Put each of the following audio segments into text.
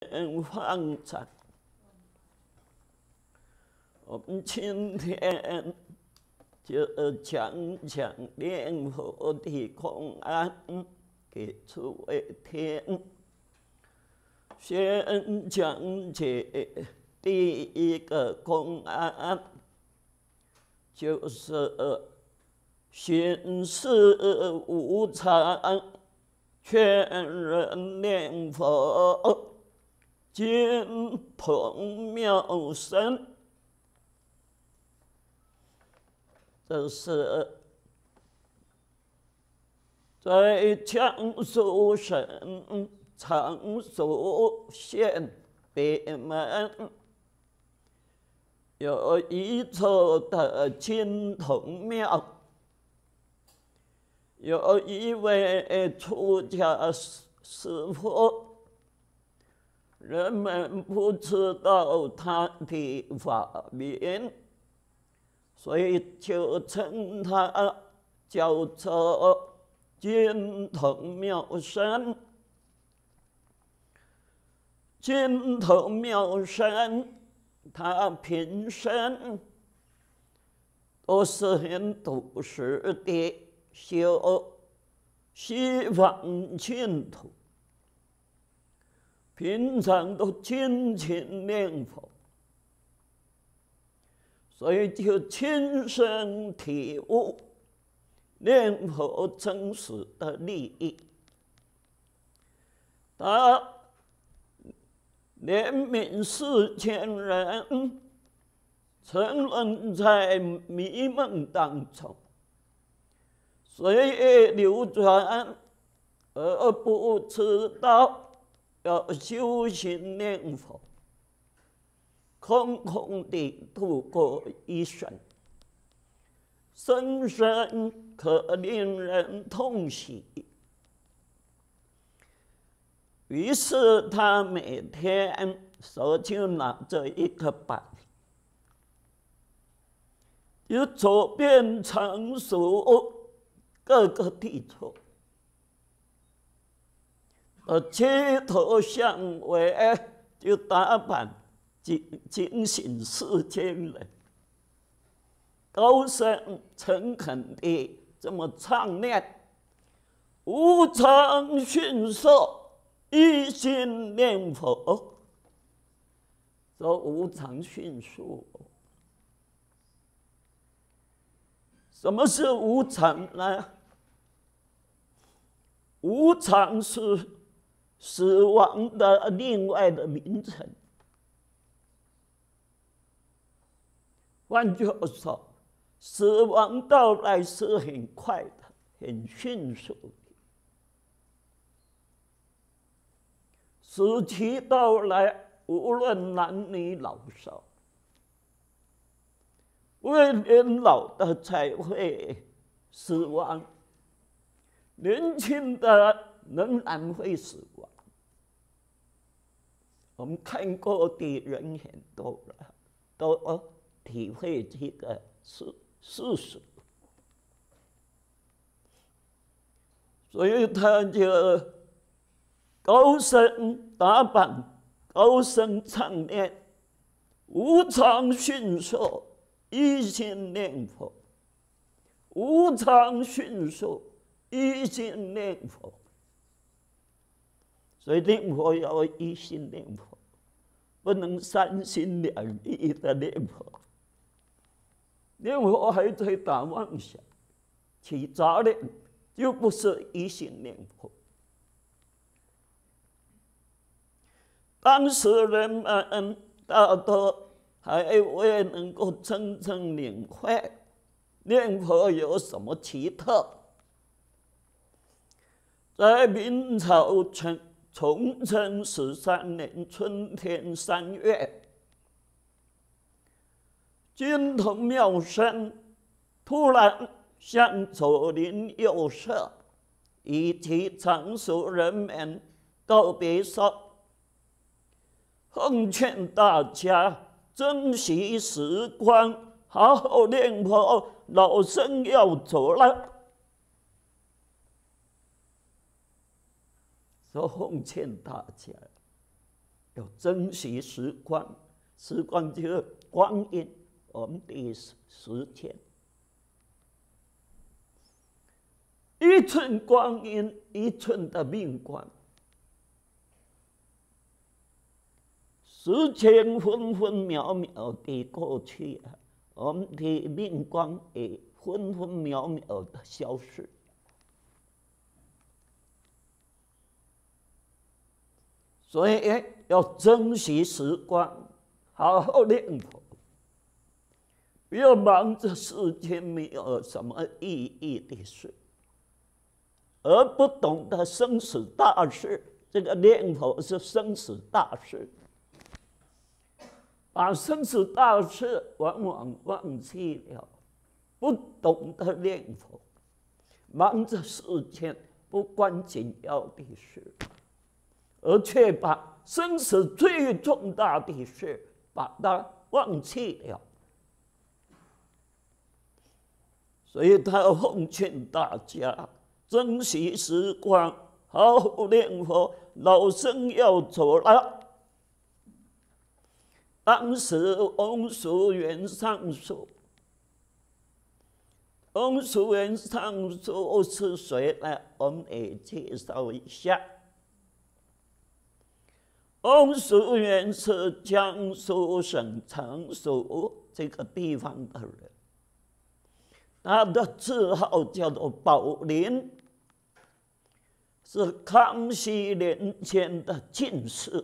天万财，我们今天就讲讲念佛的公案，给诸位听。先讲解第一个公案，就是宣事无常，劝人念佛。金鹏庙山，这是在江苏省常熟县北门，有一座的金铜庙，有一位出家师师傅。人们不知道他的法名，所以就称他叫做金童妙身。金童妙身，他平生都是很朴实的，修西方净土。平常都亲情念佛，所以就亲身体悟念佛真实的利益。他怜悯世间人沉沦在迷梦当中，岁月流转而不知道。要修行念佛，空空地度过一生，生生可令人痛惜。于是他每天手就拿着一个板，就走遍成熟各个地方。呃，起头向尾就打板，惊惊醒世间人。高声诚恳地这么唱念：无常训速，一心念佛。说无常迅速，什么是无常呢？无常是。死亡的另外的名称。换句话说，死亡到来是很快的，很迅速的。死期到来，无论男女老少，未年老的才会死亡，年轻的仍然会死亡。我们看过的人很多了，都体会这个事事实，所以他就高声打板，高声唱念，无常迅速一心念佛，无常迅速一心念佛，所以念佛要一心念佛。不能三心两意的念佛，念佛还在打妄想，其他的又不是一心念佛。当时人们大多还未能够真正领会念佛有什么奇特。在明朝成。崇祯十三年春天三月，金童妙生突然向左邻右舍以及常熟人民告别说：“奉劝大家珍惜时光，好好念佛，老僧要走了。”说奉劝大家，要珍惜时光，时光就是光阴，我们的时时间。一寸光阴，一寸的命光。时间分分秒秒地过去啊，我们的命光也分分秒秒地消失。所以，要珍惜时光，好好念佛，不要忙着世间没有什么意义的事，而不懂得生死大事。这个念佛是生死大事，把生死大事往往忘记了，不懂得念佛，忙着世间不关紧要的事。而却把生死最重大的事把它忘记了，所以他奉劝大家珍惜时光，好好念佛。老僧要走了，当时翁淑元上书，翁淑元上书是谁呢？我们也介绍一下。翁叔元是江苏省常熟这个地方的人，他的字号叫做宝林，是康熙年间的进士，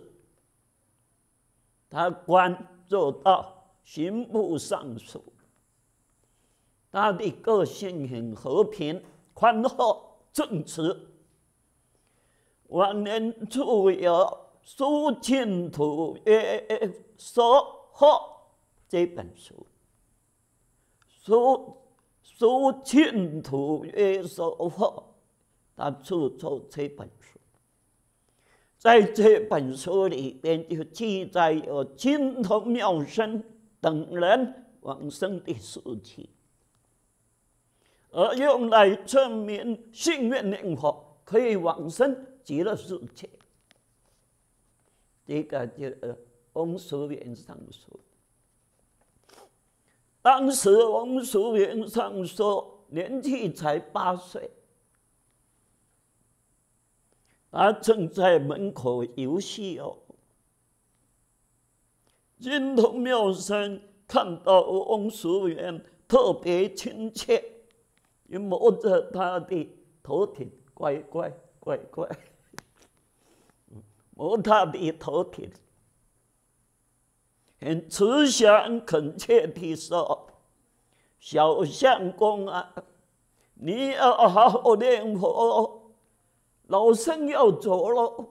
他官做到刑部尚书。他的个性很和平、宽厚、正直，晚年出有。《说净土耶说佛》这本书，《苏苏净图耶说佛》，他著作这本书，在这本书里边就记载有青铜妙身等人往生的事情，而用来证明信运念佛可以往生极乐世界。这个就呃，翁叔元上说，当时翁叔元上说，年纪才八岁，他正在门口游戏哦。金童妙生看到翁叔元特别亲切，也摸着他的头顶，乖乖乖乖。摸他的头顶，很慈祥恳切地说：“小相公啊，你要好好念佛，老僧要走了。”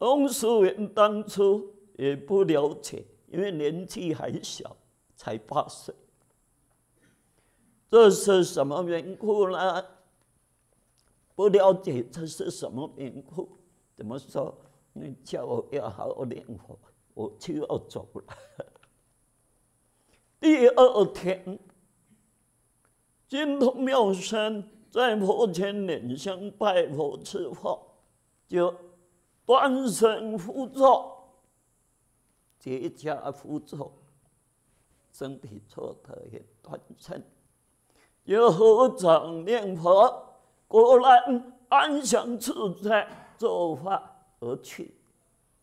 翁思源当初也不了解，因为年纪还小，才八岁，这是什么缘故呢？不了解这是什么缘故？怎么说？你叫我要好好念佛，我就要走了。第二天，金通妙山在佛前念香拜佛之后，就端生福坐，结痂家福身体做得也端正，又合掌念佛。过来，安详自在，坐化而去，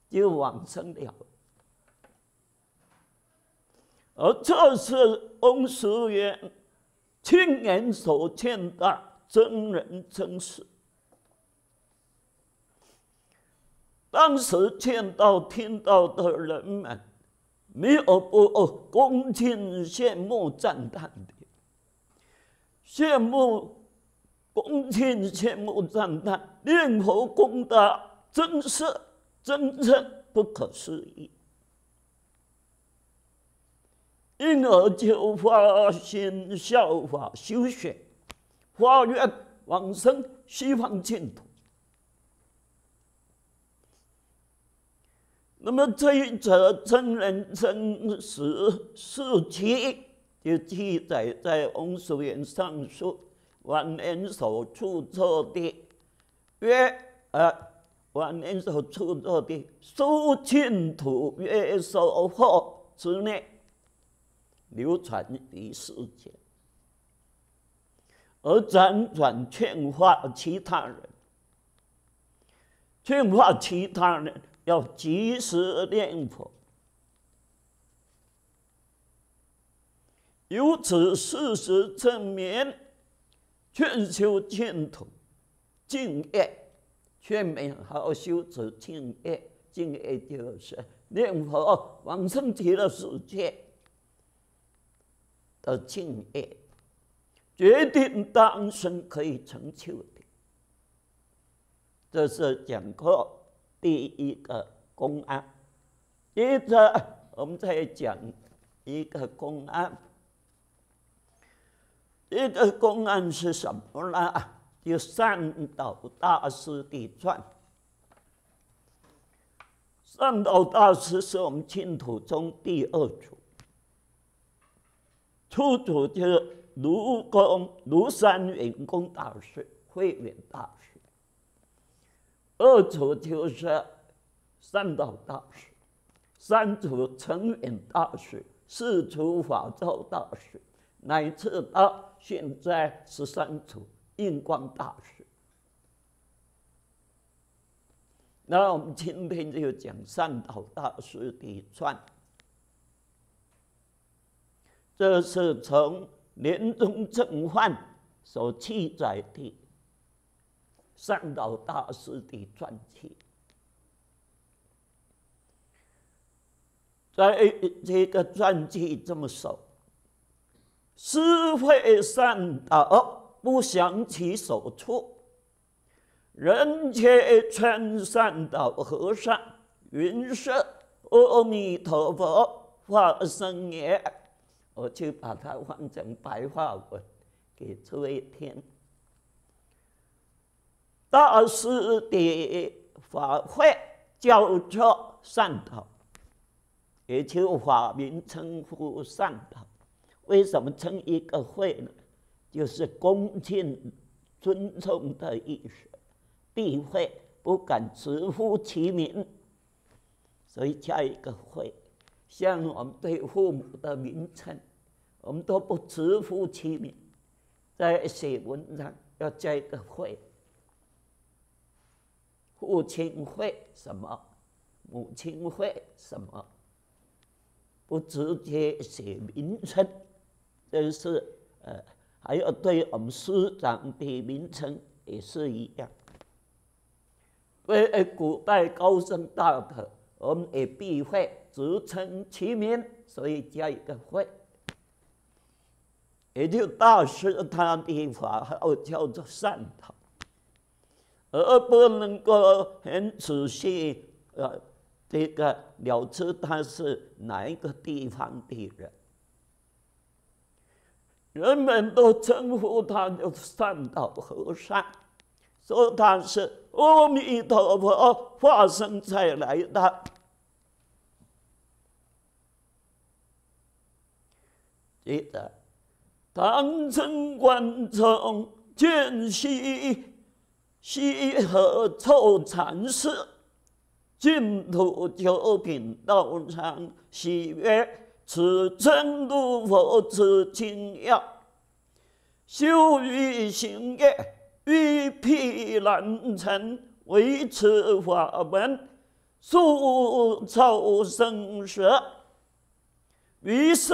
就往生了。而这是翁师爷亲眼所见的真人真事。当时见到、听到的人们，没有不恭敬、羡慕、赞叹的，羡慕。恭敬切莫赞叹，念佛功德真是真正不可思议，因而就发心效法修学，发愿往生西方净土。那么这一则真人真实事迹，就记载在《往生论上》书》。晚年所著作的《曰呃，晚年所著作的《苏秦土月收获》之内，流传于世间，而辗转劝化其他人，劝化其他人要及时念佛。由此事实证明。劝修净土，净业；却没好修持净业。净业就是念佛往生极乐世界的净业，决定当生可以成就的。这是讲课第一个公案。接着，我们再讲一个公案。这个公案是什么呢？就善导大师的传。善导大师是我们净土宗第二祖，初祖就是庐公庐山云公大师慧远大师，二祖就是善导大师，三祖成远大师，四祖法照大师，乃至到。现在十三处印光大师，那我们今天就讲善导大师的传，这是从《莲中正范》所记载的善导大师的传记，在这个传记这么少。是非善恶，不想其所处；人皆称善道和尚，云是阿弥陀佛化身也。我就把它换成白话文，给诸位听。大师的法会叫做善道，也就法名称呼善道。为什么称一个“会呢？就是恭敬、尊重的意思，避讳不敢直呼其名，所以加一个“会。像我们对父母的名称，我们都不直呼其名，在写文章要加一个“会。父亲“会什么？母亲“会什么？不直接写名称。就是呃，还有对我们师长的名称也是一样，为古代高僧大德，我们也必会直称其名，所以加一个“会”。也就大师，他的法号叫做善堂，而不能够很仔细呃，这个了知他是哪一个地方的人。人们都称呼他叫三道和尚，说他是阿弥陀佛化身再来的。记得唐僧观中，见西西河臭禅师净土九品道场，喜悦。此真如佛此精要，修于行业，欲辟难成，为此法门，速超生舌。于是，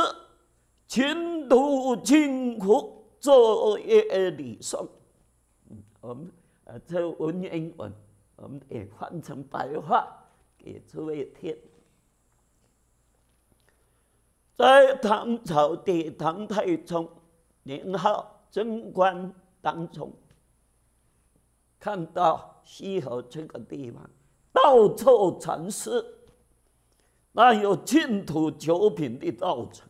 勤读经书，昼夜礼诵。我们呃，这文言文，我们也换成白话，给诸位听。在唐朝的唐太宗，年号贞观当中，看到西河这个地方到处禅师，那有净土九品的道场，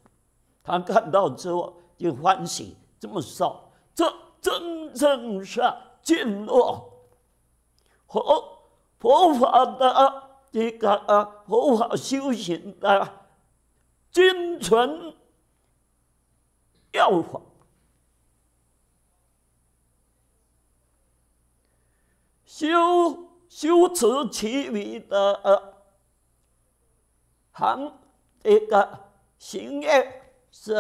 他看到之后就欢喜，这么说，这真正是进入佛佛法的这个佛法修行的。精纯要法修修辞其为的行这个行业是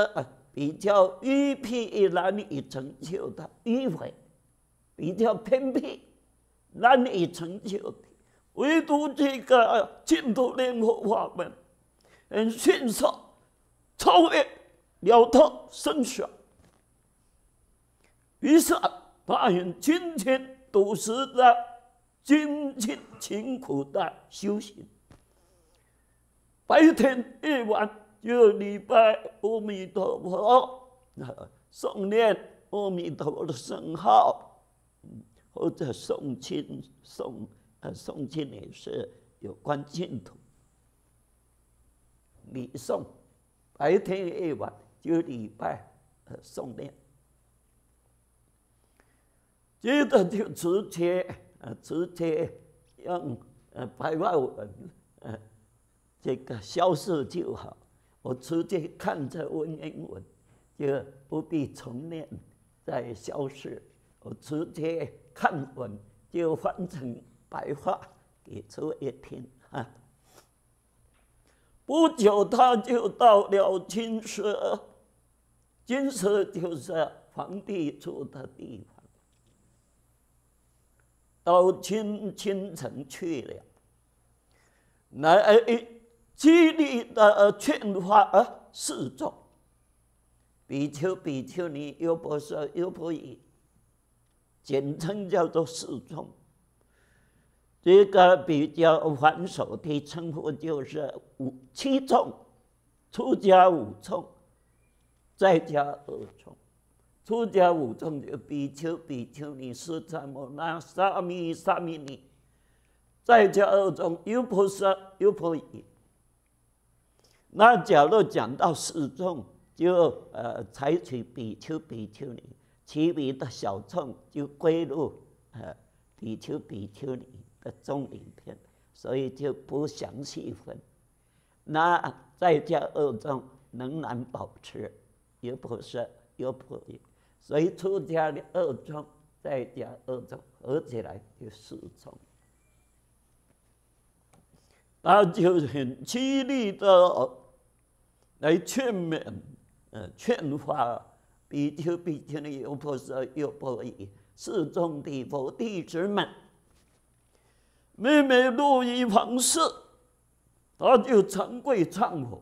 比较一僻一难以成就的，因为比较偏僻，难以成就的。唯独这个净土念佛法门。人迅速超越了他生上。于是他用今天都是在天天勤苦的修行，白天夜晚就礼拜阿弥陀佛，诵念阿弥陀佛的圣号，或者诵经、诵呃诵经也是有关净土。礼送，白天夜晚就礼拜送念，接着就直接呃直接用呃白话文呃这个消失就好。我直接看着文言文，就不必重念再消失，我直接看文就换成白话给诸位听啊。不久，他就到了金蛇，金蛇就是皇帝住的地方。到青青城去了，来而一极力的劝化而四众，比丘、比丘尼、优婆塞、优婆夷，简称叫做四众。这个比较繁琐的称呼就是五七重，出家五重，再加二重。出家五重就比丘、比丘尼、沙弥、沙弥尼，再加二重又菩萨、又婆夷。那假如讲到四重，就呃采取比丘、比丘尼，其余的小众就归入呃比丘、比丘尼。的中影片，所以就不详细分。那再加恶中仍然保持，有菩萨有菩提，所以出家的恶中再加恶中合起来有四种。他就很激励的来劝勉，呃，劝化比丘、比丘的优婆塞、优婆夷四众地佛弟子们。妹妹入于房室，他就长跪忏悔。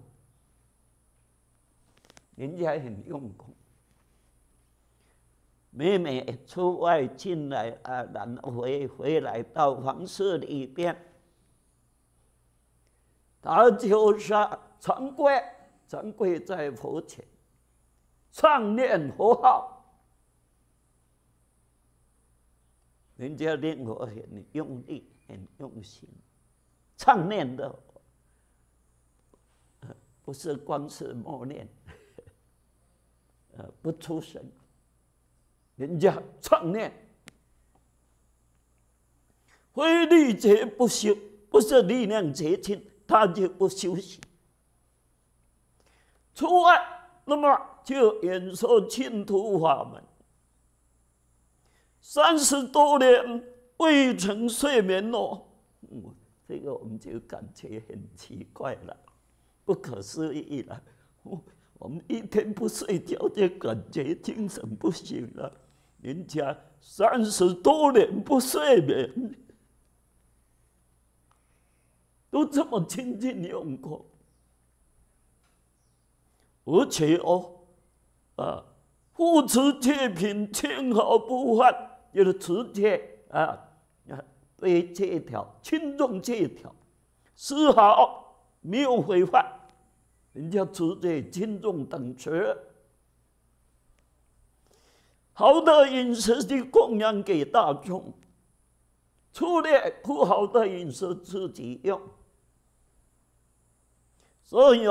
人家很用功。妹妹出外进来啊，然后回回来到房室里边，他就说长跪，长跪在佛前，唱念佛号。人家念佛很用力。很用心，唱念的，不是光是默念，呃，不出声，人家唱念会力竭不休，不是力量竭尽，他就不休息。除外，那么就演说净土法门，三十多年。未曾睡眠哦，这个我们就感觉很奇怪了，不可思议了。我们一天不睡觉就感觉精神不行了。人家三十多年不睡眠，都这么天天用过，而且哦，啊，护持戒品，清毫不犯，就是持戒啊。对这一条轻重这一条，丝毫没有毁坏，人家只这轻重等值。好的饮食的供养给大众，粗劣不好的饮食自己用。所以，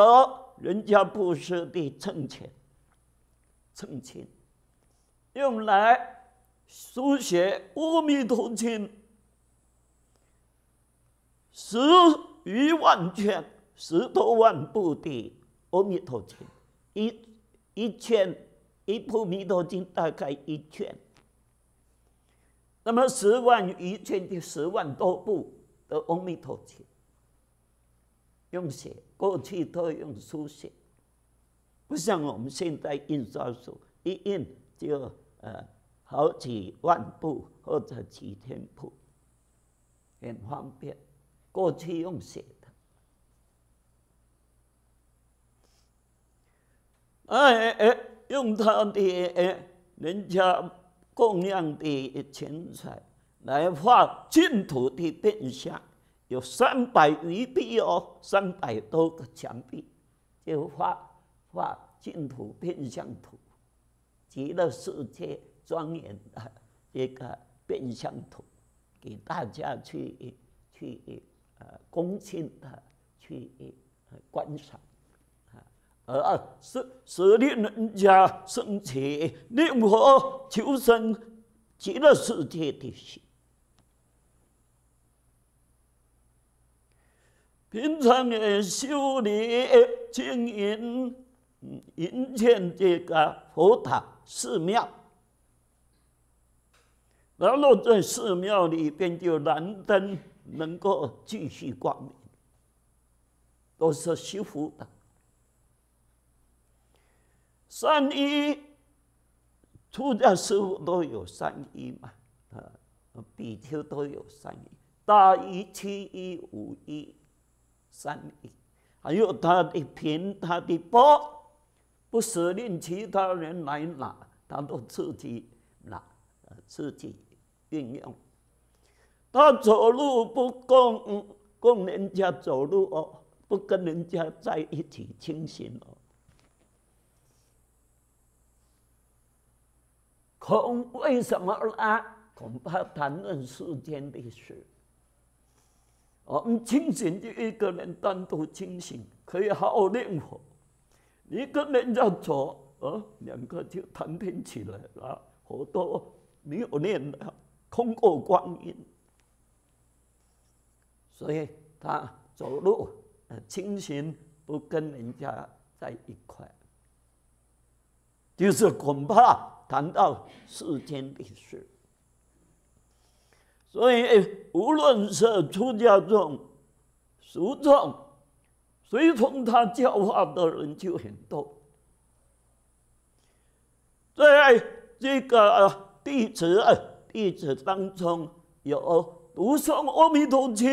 人家布施的挣钱，挣钱，用来书写阿弥陀经。十余万卷，十多万部的《阿弥陀经》，一一千一部《弥陀经》，大概一卷。那么十万余卷的十万多部的《阿弥陀经》，用写过去都用书写，不像我们现在印刷书，一印就呃好几万部或者几千部，很方便。过去用写的，哎哎哎，用他的哎哎，人家供养的钱财来画净土的变相，有三百余壁哦，三百多个墙壁，就画画净土变相图，极乐世界庄严的一个变相图，给大家去去。恭敬的去观赏，啊，十十天人家升起念佛求生极乐世界的心。平常也修理经营、营建这个佛塔、寺庙，然后在寺庙里边就燃灯。能够继续光明，都是师父的善依。出家师傅都有善依嘛，啊，比丘都有善依，大依、七一、五一、善依。还有他的贫，他的薄，不舍令其他人来拿，他都自己拿，自己运用。他走路不跟跟人家走路哦，不跟人家在一起清醒哦。可为什么拉？恐怕谈论世间的事。哦，清醒就一个人单独清醒，可以好念佛。你跟人家走，哦，两个就谈天起来了，好多没有念了，空过光阴。所以他走路、清亲不跟人家在一块，就是恐怕谈到世间历史。所以无论是出家众、俗众，随从他教化的人就很多。在这个弟子、弟子当中，有读诵《阿弥陀经》。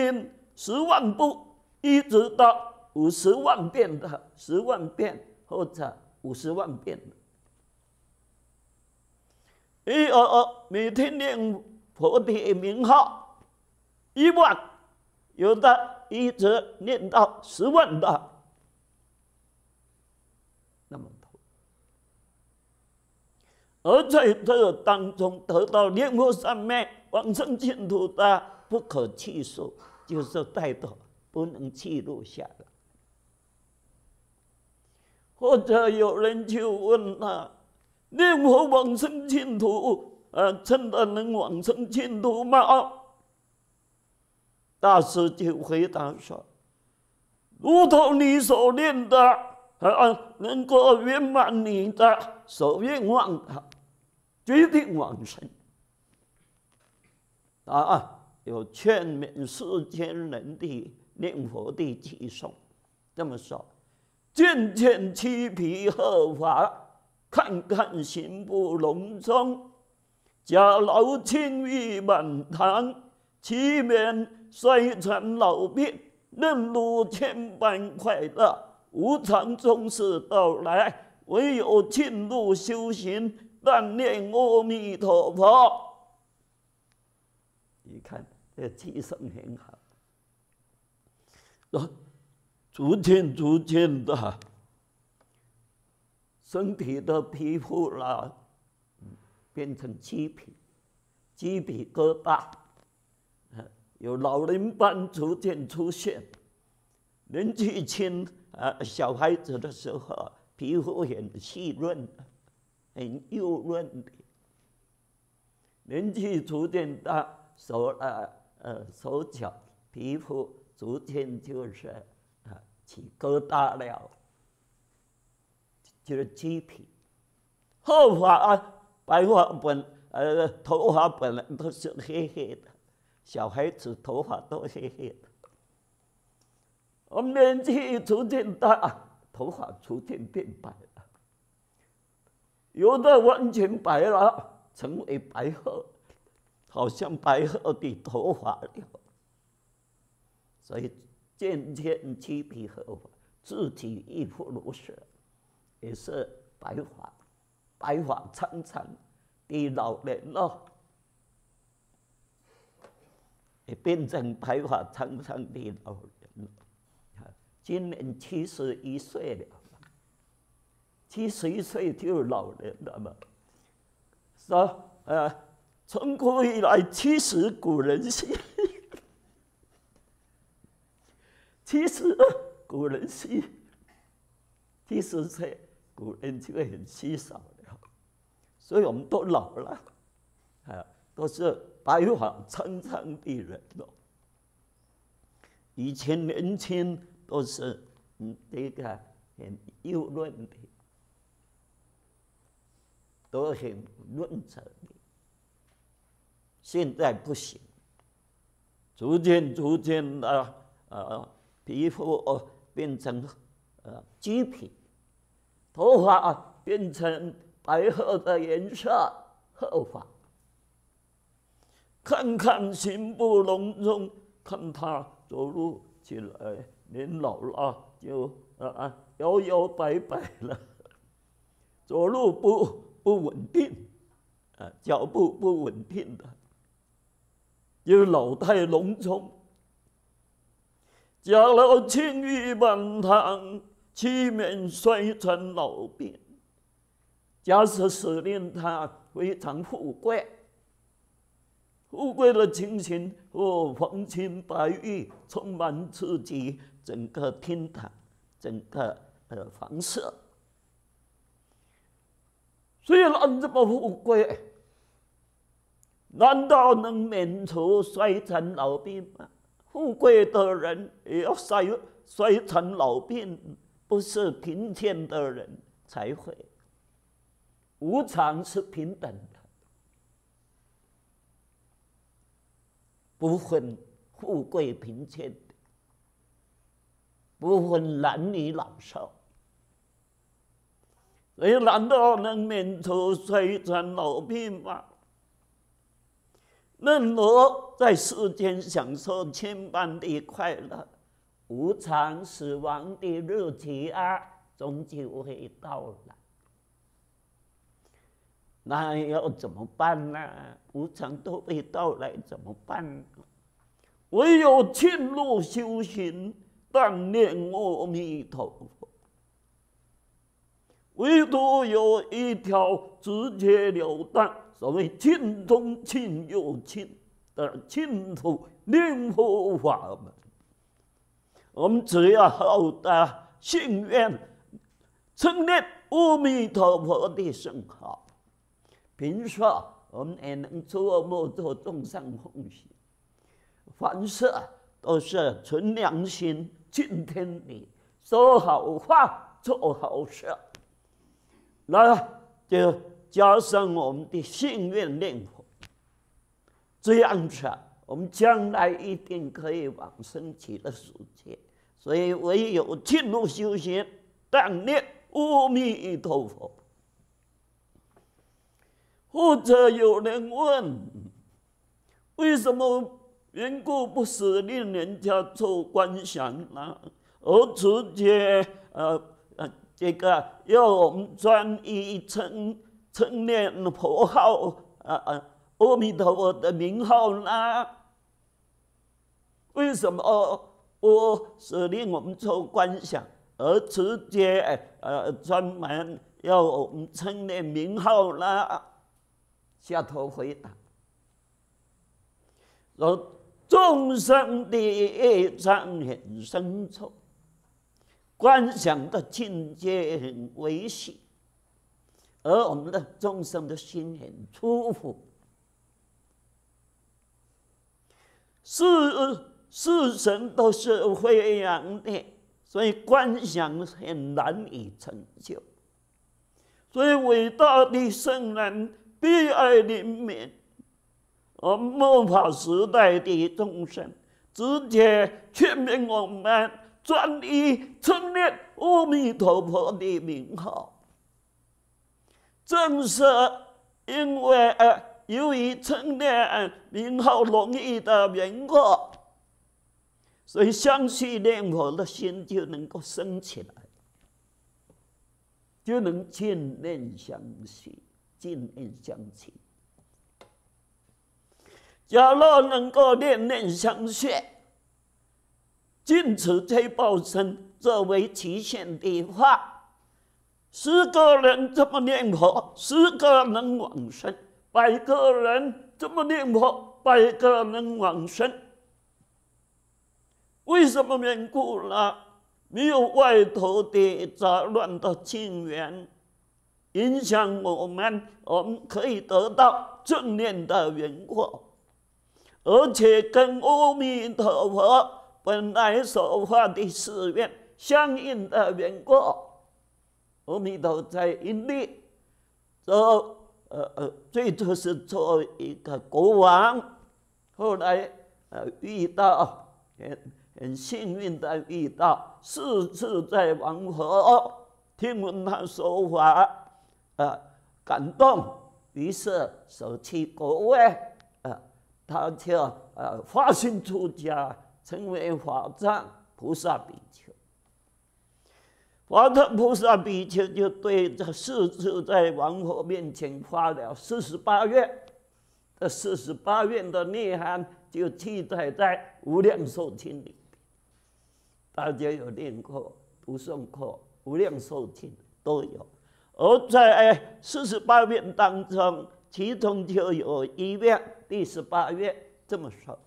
十万步，一直到五十万遍的十万遍，或者五十万遍的。一、二、二，每天念佛的名号一万，有的一直念到十万的那么多，而在这当中得到念佛三昧，往生净土的不可计数。就是太多，不能记录下来。或者有人就问他：“念佛往生净土，呃，真的能往生净土吗？”大师就回答说：“如同你所念的，能够圆满你的所愿望的，决定往生。”啊啊！有劝勉世间人的念佛的偈送，这么说：，见见躯皮鹤发，看看行不隆中，假如清欲满堂，祈免衰残老病，能如千般快乐，无常终是到来，唯有进入修行，但念阿弥陀佛。你看。呃，气色很好，然后逐渐逐渐的，身体的皮肤啦，变成鸡皮，鸡皮疙瘩，有老人斑逐渐出现。年纪轻啊，小孩子的时候，皮肤很细润，很幼嫩的。年纪逐渐大，手啊。呃，手脚、皮肤逐渐就是啊，起疙瘩了，就是鸡皮。后发啊，白发本呃，头发本来都是黑黑的，小孩子头发都黑黑的。我年纪逐渐大，头发逐渐变白了，有的完全白了，成为白鹤。好像白鹤的头发了，所以渐渐起皮发，自体亦不如前，也是白发，白发苍苍的老人了，也变成白发苍苍的老人了。今年七十一岁了，七十一岁就老人了嘛？说，呃。从古以来，七十古人心，七 十古人心，七十岁古人就会很稀少了。所以我们都老了，啊，都是白发苍苍的人了。以前年轻都是这个很幼嫩的，都很润泽的。现在不行，逐渐逐渐的，呃，皮肤哦变成呃，鸡皮，头发啊变成白鹤的颜色，鹤发。看看行不隆中，看他走路起来，年老了就啊摇摇摆摆了，走路不不稳定，啊，脚步不稳定的。为老态龙钟，家有青玉满堂，七面摔成老边。假使思念他非常富贵，富贵的情形和黄金白玉充满自己整个天堂，整个呃房舍，所以这么富贵。难道能免除衰残老病吗？富贵的人也要衰衰残老病，不是贫贱的人才会。无常是平等的，不分富贵贫贱的，不分男女老少。你难道能免除衰残老病吗？任何在世间享受千般的快乐，无常死亡的日子啊，终究会到来。那要怎么办呢？无常都会到来，怎么办？唯有进入修行，锻炼阿弥陀佛，唯独有一条直截了当。所谓“亲中亲又亲的亲土念佛法门，我们只要好的心愿，成念阿弥陀佛的圣号。平说我们也能做莫做众生欢喜，凡事都是存良心、敬天地、说好话、做好事。来，就。加上我们的信愿念佛，这样子，啊，我们将来一定可以往生极乐世界。所以，唯有进入修行，当念阿弥陀佛。或者有人问，为什么缘故不死令人家做观想呢？而直接，呃，呃，这个要我们专一称。称念佛号，啊啊，阿弥陀佛的名号啦。为什么我舍令我们做观想，而直接呃专门要我们称念名号呢？下头回答：，若众生的业障很深处，观想的境界很危险。而我们的众生的心很舒服。是是神都是飞扬的，所以观想很难以成就。所以伟大的圣人悲爱怜悯，而末法时代的众生，直接劝勉我们专一称念阿弥陀佛的名号。正是因为呃，由于称念名号容易的缘故，所以相信念佛的心就能够升起来，就能见念相续，见念相续。假若能够念念相续，尽此对报身作为祈限的话。十个人这么念佛，十个人往生；百个人这么念佛，百个人往生。为什么免故了？没有外头的杂乱的境缘，影响我们，我们可以得到正念的缘故，而且跟阿弥陀佛本来说发的誓愿相应的缘故。阿弥陀在印度，这呃呃最初是做一个国王，后来呃遇到很很幸运的遇到四次在王河听闻他说法，呃感动，于是舍弃国位，呃他就呃发心出家，成为法藏菩萨比丘。华德菩萨比丘就对着四字在王佛面前发了四十八愿，这四十八愿的内涵就记载在《无量寿经》里。大家有念过，不诵过，《无量寿经》都有。而在四十八愿当中，其中就有一愿，第十八愿这么说：“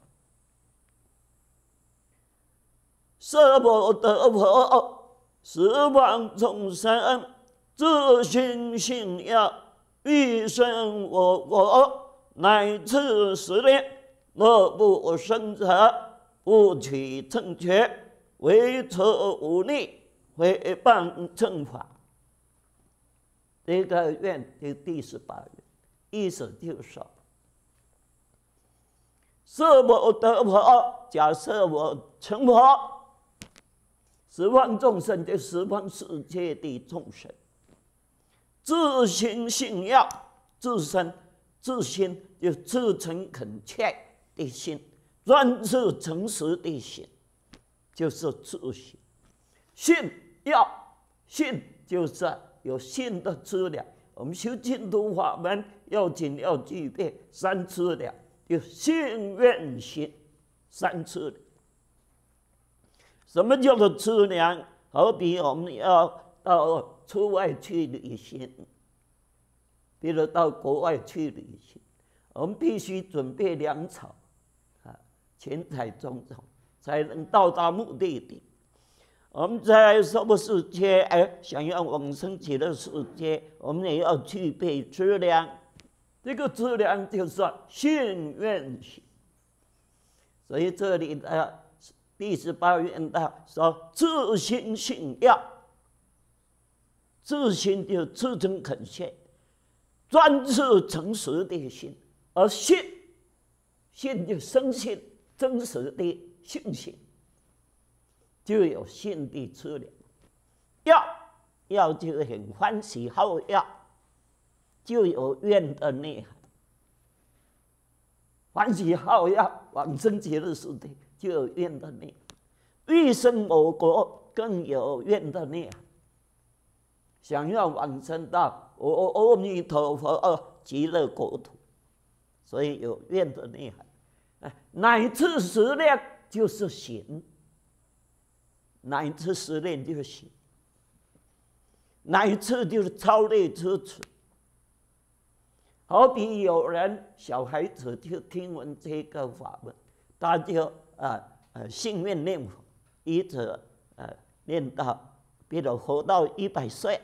舍不得恶十方众生，自心信仰，欲生我国，乃至十念，乐不生者，不取成觉，唯除无力，违谤正法。这个愿的第十八愿，意思就说，是不得我，假设我成佛。十方众生，就十方世界的众生，自心信要，自身自心就自诚恳切的心，专自诚实的心，就是自心。信要信，就是有信的资料。我们修净土法门，要紧要具备三资料，就信愿心三资料。什么叫做吃粮？好比我们要到出外去旅行，比如到国外去旅行，我们必须准备粮草，啊，钱财种种，才能到达目的地。我们在什么时间？哎，想要往生极乐世界，我们也要具备吃粮。这个吃粮就是信愿心。所以这里的。弟子抱怨道：“说：自心信要，自心就自尊恳切，专制诚实的心，而信信就生信真实的信心，就有信的处理。要要就很欢喜好要，就有愿的内涵。欢喜好要，往生极乐世界。”就有愿的念，欲生某国，更有愿的念。想要往生到阿弥陀佛、极乐国土，所以有愿的念。哎，乃至十念就是行，乃至十念就是行，乃至就是超类之处。好比有人小孩子就听闻这个法门，他就。啊，呃，信运念佛，一直呃念到，比如活到一百岁，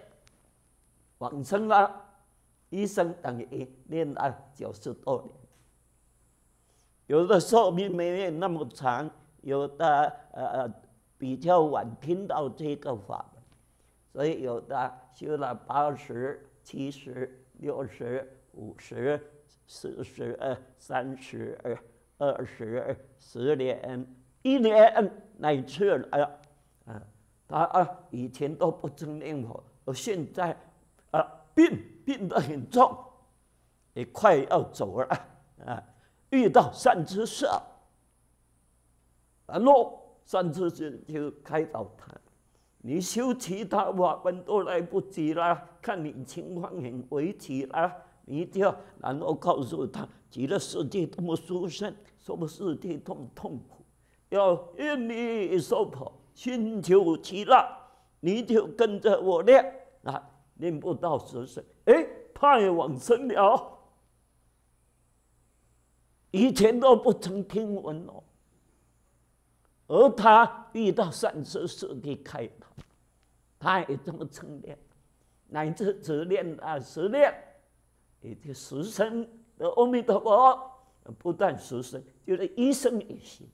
往生了，一生等于念了九十多年。有的寿命没念那么长，有的呃呃比较晚听到这个法，所以有的修了八十七十六十五十四十呃三十呃。二十十年，一年哪次？哎呀，啊，他啊，以前都不承认我，现在啊，病病得很重，也快要走了啊。遇到善知识，啊，若善知识就开导他，你修其他法门都来不及了，看你情况很危急了。你就要然后告诉他，极乐世界多么殊胜。什不是谛痛痛苦，要愿力受破，寻求其乐，你就跟着我念，啊！念不到十声，哎，太往生了。以前都不曾听闻哦，而他遇到善知识的开导，他也这么称念，乃至十念啊，十念，也就十声的阿弥陀佛，不断十声。就是一生一行。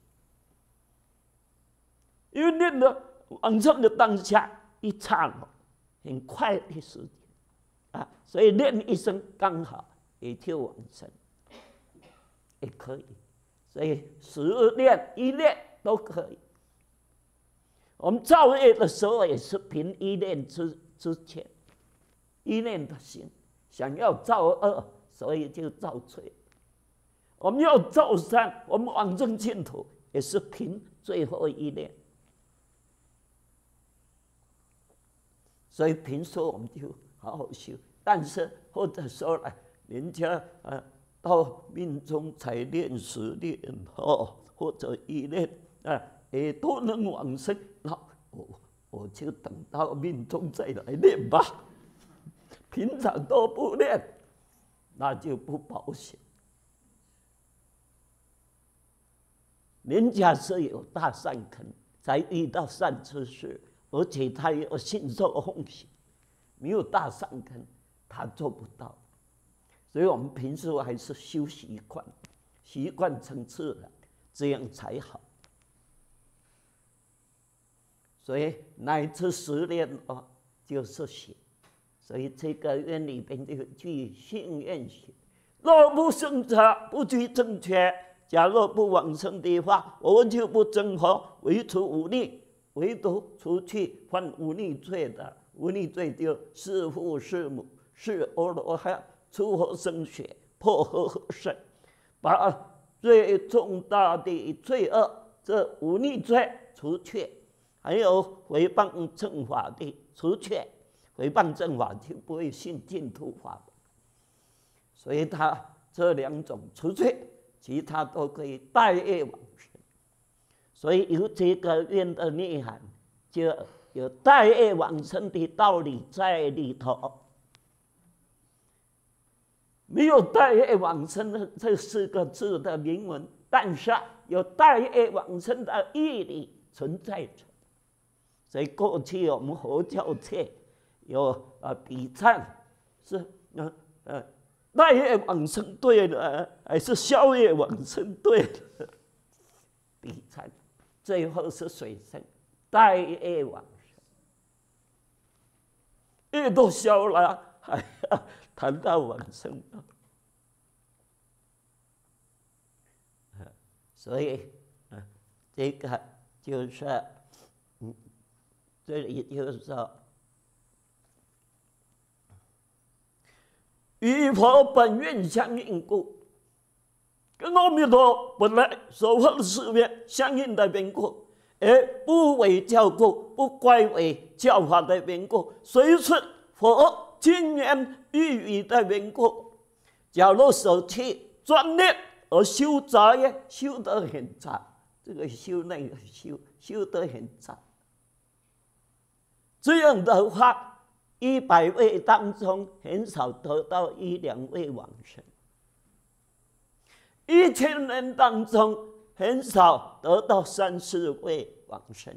因为念的往生的当下一刹那，很快的时，间啊，所以念一生刚好也就完成，也可以，所以十二念一念都可以。我们造业的时候也是凭一念之之前，一念的心想要造恶，所以就造罪。我们要造山，我们往生净土也是凭最后一念。所以平时我们就好好修，但是或者说呢，人家啊到命中才练十念哦，或者一念啊，也都能往生。那我我就等到命中再来练吧。平常都不练，那就不保险。人家是有大善根，才遇到善知识，而且他有信受奉行，没有大善根，他做不到。所以我们平时还是修习惯、习惯层次了，这样才好。所以乃至十念哦，就是信。所以这个院里边就去信愿些，若不信者，不具正确。假若不往生的话，我们就不争佛，唯除五力，唯独除去犯五逆罪的，五逆罪就是弑父、弑母、弑阿罗汉、出和生血、破河河身，把最重大的罪恶这五逆罪除却，还有诽谤正法的除却，诽谤正法就不会信净土法，所以他这两种除罪。其他都可以带业往生，所以有这个愿的内涵，就有带业往生的道理在里头。没有“带业往生”的这四个字的铭文，但是有“带业往生”的意义存在着。所以过去我们佛教界有啊比倡，是啊呃大夜往生对的，还是宵夜往生对的？第三，最后是水生，大夜往生。夜都消了，还谈到往生了。所以这个就是嗯，这里就是。说。与佛本愿相应故，跟阿弥陀本来所发誓愿相应的缘故，而不为教故，不怪为教法的缘故，随是佛亲言欲语的缘故。假如受弃专念而修杂业，修得很差，这个修内修修得很差，这样的话。一百位当中很少得到一两位往生，一千人当中很少得到三四位往生。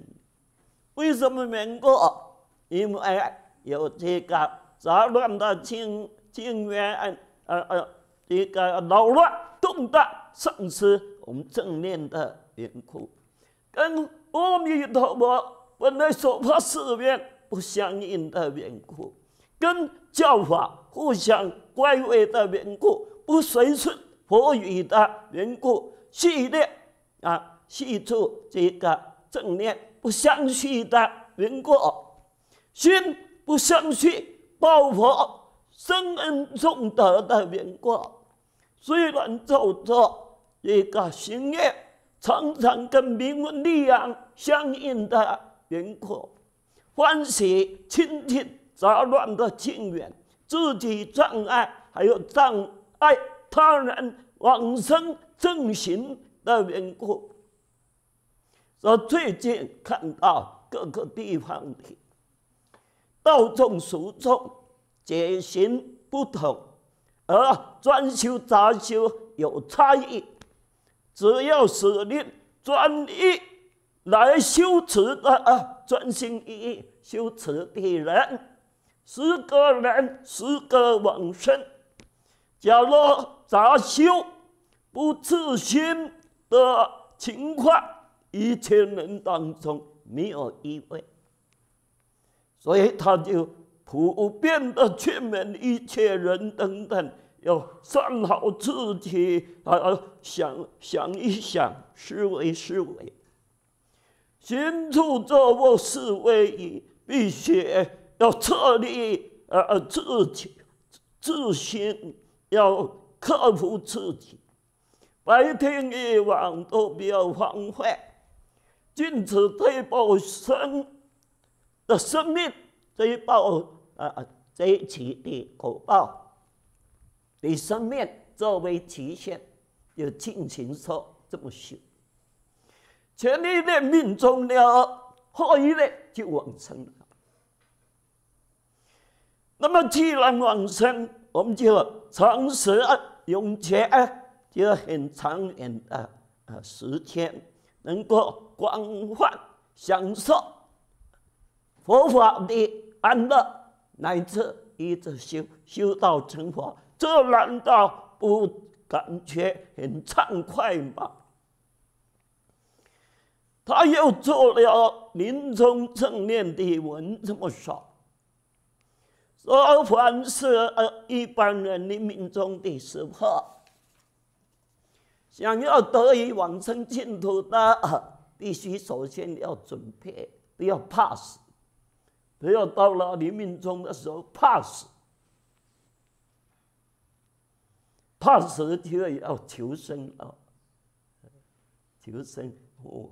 为什么民国因为有这个杂乱的经经缘，呃呃，这个扰乱动荡，丧失我们正念的缘故。跟阿弥陀佛本来说话，四遍。不相应的缘故，跟教法互相乖违的缘故，不随顺佛语的缘故，系列啊，系出这个正念不相续的缘故，心不相续，报佛深恩重德的缘故，虽然造作一个行业，常常跟名闻利养相应的缘故。欢喜亲近杂乱的境缘，自己障碍，还有障碍他人往生正行的缘故。我最近看到各个地方的道众俗众解行不同，而专修杂修有差异。只要舍离专一来修持的啊。专心一意修持的人，十个人十个往生。假如杂修不自心的情况，一千人当中没有一位，所以他就普遍的劝勉一切人等等，要善好自己，啊，想想一想，思维思维。行处坐卧是位矣，必须要彻底呃自己自行要克服自己。白天夜晚都不要荒废，禁止这一报生的生命，这一报呃呃这一期的果报，以生命作为期限，要尽情说这么写。前一呢，命中了，后一呢，就完成了。那么既然完成，我们就长时间、永劫，就很长远的啊时间，能够广泛享受佛法的安乐，乃至一直修修道成佛，这难道不感觉很畅快吗？他又做了临终正念的文，这么说：，说凡是呃一般人的命中的时候，想要得以往生净土的，必须首先要准备，不要怕死，不要到了临终的时候怕死，怕死就要求生了，求生或。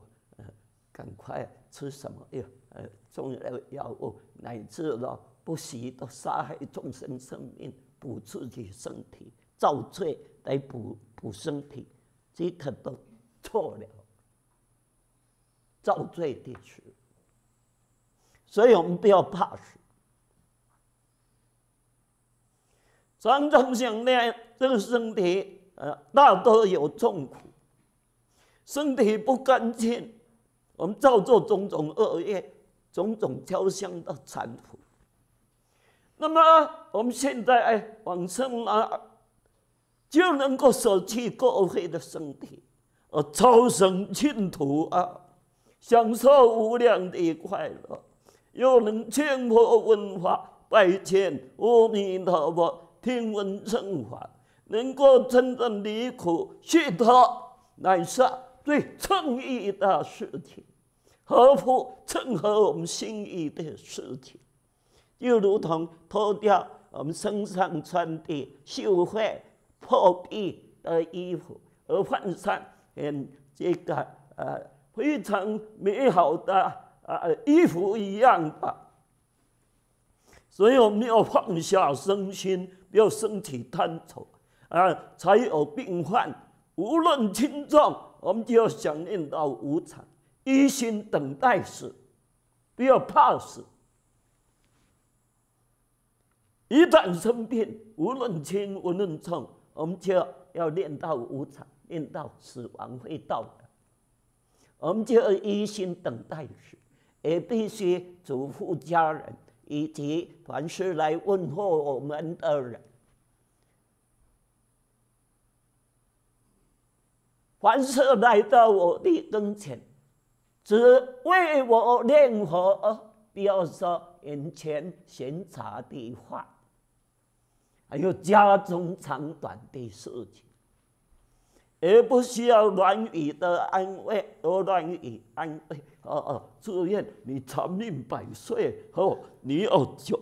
赶快吃什么药？呃，中药药物乃至了不惜都杀害众生生命，补自己身体，造罪来补补身体，这可都错了，造罪的去。所以我们不要怕死，常常想念这个身体，呃，大多有痛苦，身体不干净。我们造作种种恶业，种种交相的残谱。那么我们现在哎往生啊，就能够舍弃过黑的身体，呃超生净土啊，享受无量的快乐，又能劝佛文法、拜见阿弥陀佛、听闻正法，能够真正离苦去脱，乃是最正意的事情。何乎正合我们心意的事情，就如同脱掉我们身上穿的绣花破皮的衣服，而换上嗯这个呃非常美好的呃衣服一样吧。所以我们要放下身心，不要身体贪求啊，才有病患，无论轻重，我们就要想念到无常。一心等待死，不要怕死。一旦生病，无论轻无论重，我们就要练到无常，练到死亡会到的。我们就要一心等待死，也必须嘱咐家人以及凡是来问候我们的人，凡是来到我的跟前。只为我念佛，不要说眼前闲杂的话，还有家中长短的事情，也不需要乱语的安慰，和乱语安慰。哦哦，祝愿你长命百岁，哦，你要久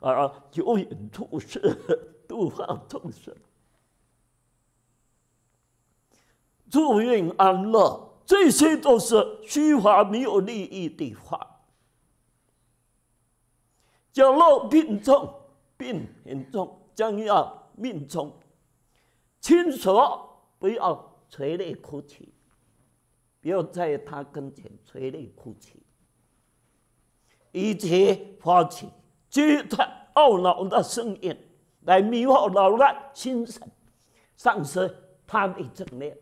啊久远处世，度化众生，祝愿安乐。这些都是虚华没有利益的话。假如病重、病很重，将要命中，亲属不要垂泪哭泣，不要在他跟前垂泪哭泣，一切发起激大懊恼的声音，来迷惑老人，心神，丧失他的正念。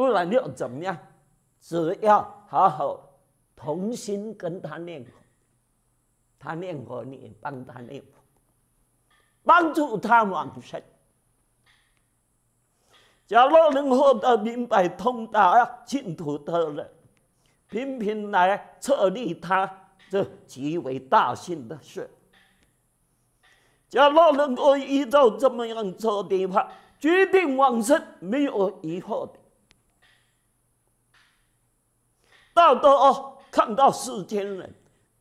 不然要怎么样，只要好好同心跟他念佛，他念佛，你也帮他念佛，帮助他往生。假若能获得明白通达净土的人，频频来策立他，这极为大幸的事。假若能够依照这么样做的话，决定往生没有疑惑的。大多哦，看到世间人，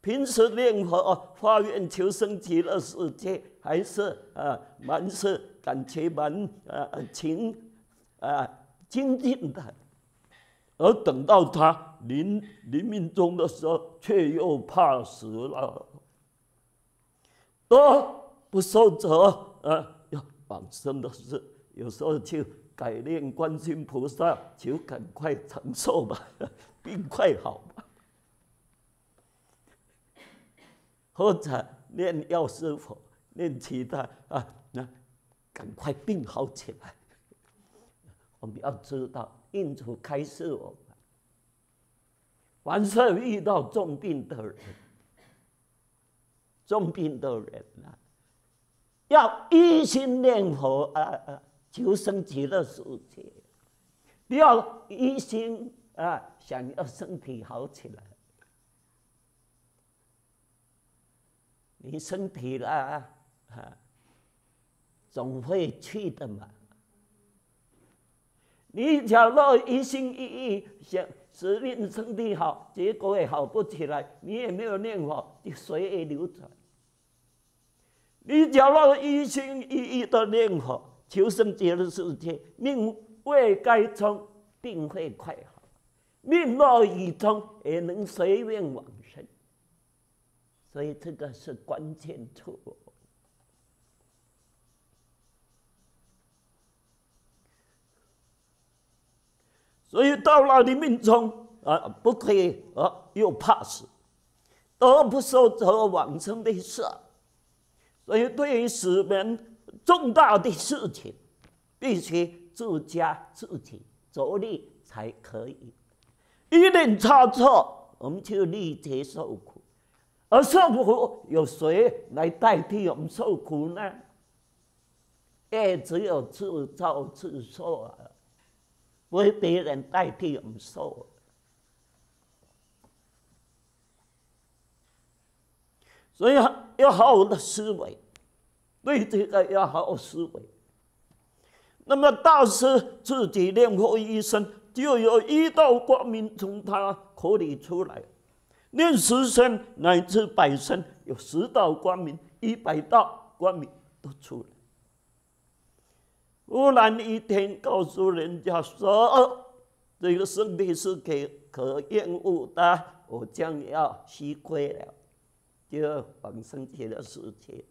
平时念佛、哦发愿求生极乐世界，还是啊蛮是感觉蛮啊情啊亲近的。而等到他临临命终的时候，却又怕死了，多不受责啊！要往生的事，有时候就改念观世音菩萨，求赶快长寿吧。病快好吗？或者念药师佛，念其他啊？那赶快病好起来。我们要知道，应酬开始哦。凡是遇到重病的人，重病的人呐，要一心念佛啊啊，求生极乐世界。不要一心。啊，想要身体好起来，你身体啦，啊，总会去的嘛。你假如一心一意想使命身体好，结果也好不起来，你也没有念佛，随意流转。你假如一心一意的念佛，求生极乐世界，命未该终，定会快好。命脉已通，也能随便往生，所以这个是关键处。所以到老的命中啊，不可以啊，又怕死，得不这则往生的事。所以对于死人重大的事情，必须自家自己着力才可以。一定差错，我们就立即受苦，而受苦有谁来代替我们受苦呢？也只有自造自受啊，为别人代替我们受。所以要好好的思维，对这个要好好思维。那么大师自己练过一生。就有一道光明从他口里出来，念十声乃至百声，有十道光明、一百道光明都出来。忽然，一天告诉人家说：“这个身体是可厌恶的，我将要吃亏了。”就往生身体的事情，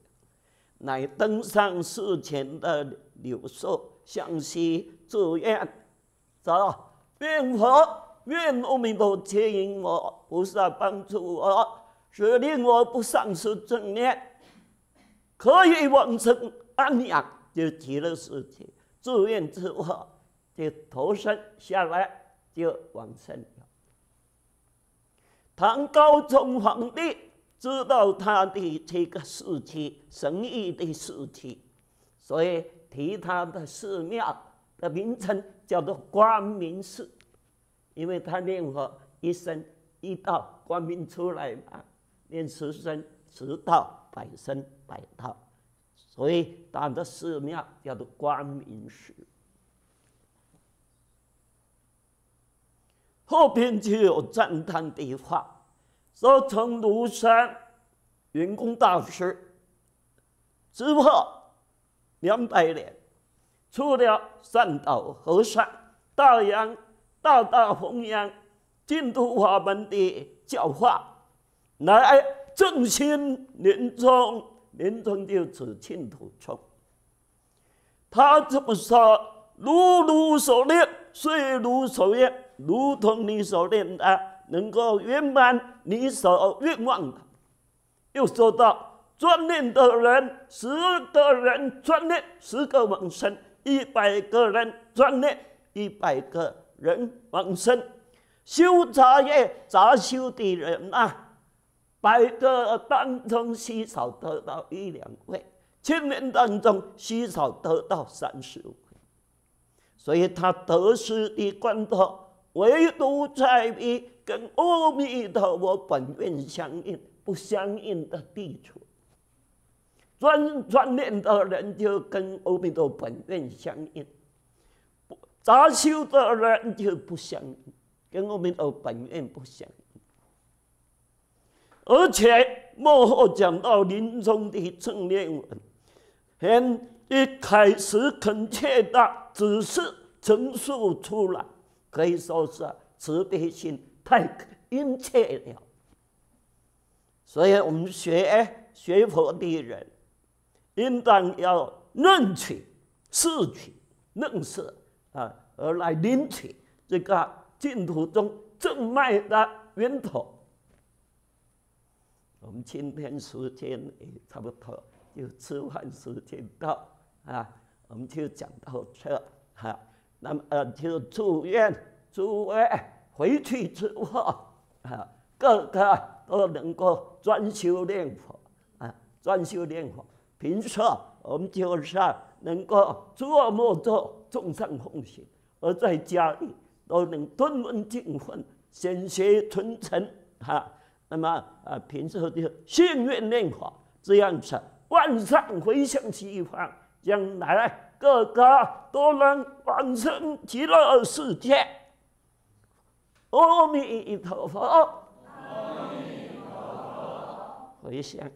乃登上世前的柳树向西祝愿，走。愿佛愿阿弥陀接引我，菩萨帮助我，使令我不丧失正念，可以完成安养，就提了事情，住院之后就投身下来就往生了。唐高宗皇帝知道他的这个事情，神异的事情，所以提他的寺庙。的名称叫做光明寺，因为他念佛一生一道光明出来嘛，念十声十道，百声百道，所以当的寺庙叫做光明寺。后边就有赞叹的话，说从庐山云公大师，之后两百年。除了善导和尚、道扬、道大弘扬、净土法门的教化，来正心民中，民中就此净土出。他这么说：“如如所念，虽如所愿，如同你所念的，能够圆满你所愿望的。”又说到：“专念的人，十个人专念，十个往生。”一百个人转念，一百个人往生。修杂业杂修的人啊，百个当中稀少得到一两位，千年当中稀少得到三十位。所以他得失的关头，唯独在于跟阿弥陀佛本愿相应不相应的地处。专专念的人就跟阿弥陀本愿相应，杂修的人就不相应，跟阿弥陀本愿不相应。而且幕后讲到临终的正念文，人一开始恳切的只是陈述出来，可以说是慈悲心太殷切了。所以我们学学佛的人。应当要认取、视取、认识啊，而来领取这个净土中正脉的源头。我们今天时间也差不多，就吃饭时间到啊，我们就讲到这。啊。那么呃，就祝愿诸位回去之后啊，各个都能够专修念佛啊，专修念佛。平时啊，我们就是能够做莫做，众生奉献，而在家里都能敦文尽分、贤学纯诚哈。那么啊，平时就信愿念佛，这样子，晚上回想西方，将来各个都能往生极乐世界。阿弥陀佛，回向。